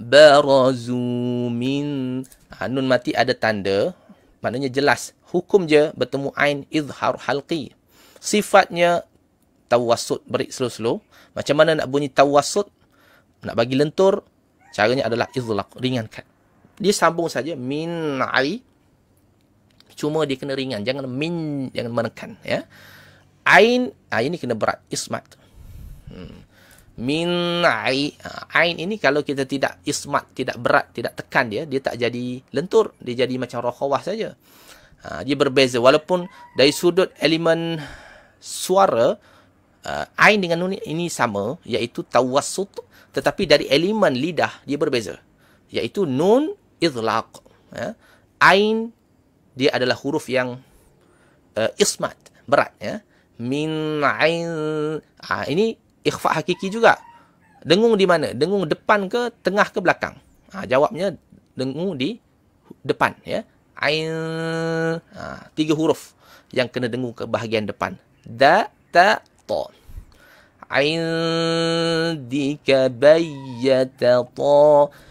barazu min. Ha, mati ada tanda. Maknanya jelas. Hukum je bertemu ain izhar halqi. Sifatnya tawasud beri slow-slow. Macam mana nak bunyi tawasud? Nak bagi lentur? Caranya adalah izlaq. Ringankan. Dia sambung saja. Min ai. Cuma dia kena ringan. Jangan min. Jangan menekan. Ya. Ain. Ha, ini kena berat. Ismat. Hmm min ai ha, ain ini kalau kita tidak ismat tidak berat tidak tekan dia dia tak jadi lentur dia jadi macam rakhawah saja ha, dia berbeza walaupun dari sudut elemen suara ha, ain dengan nun ini sama iaitu tawassut tetapi dari elemen lidah dia berbeza iaitu nun idlaq ain dia adalah huruf yang eh, ismat berat ya min ain ini ikhfa hakiki juga. Dengung di mana? Dengung depan ke tengah ke belakang? Ha, jawabnya dengung di depan ya. Ain ha, tiga huruf yang kena dengung ke bahagian depan. Da ta ta. Ain dikabayyata ta.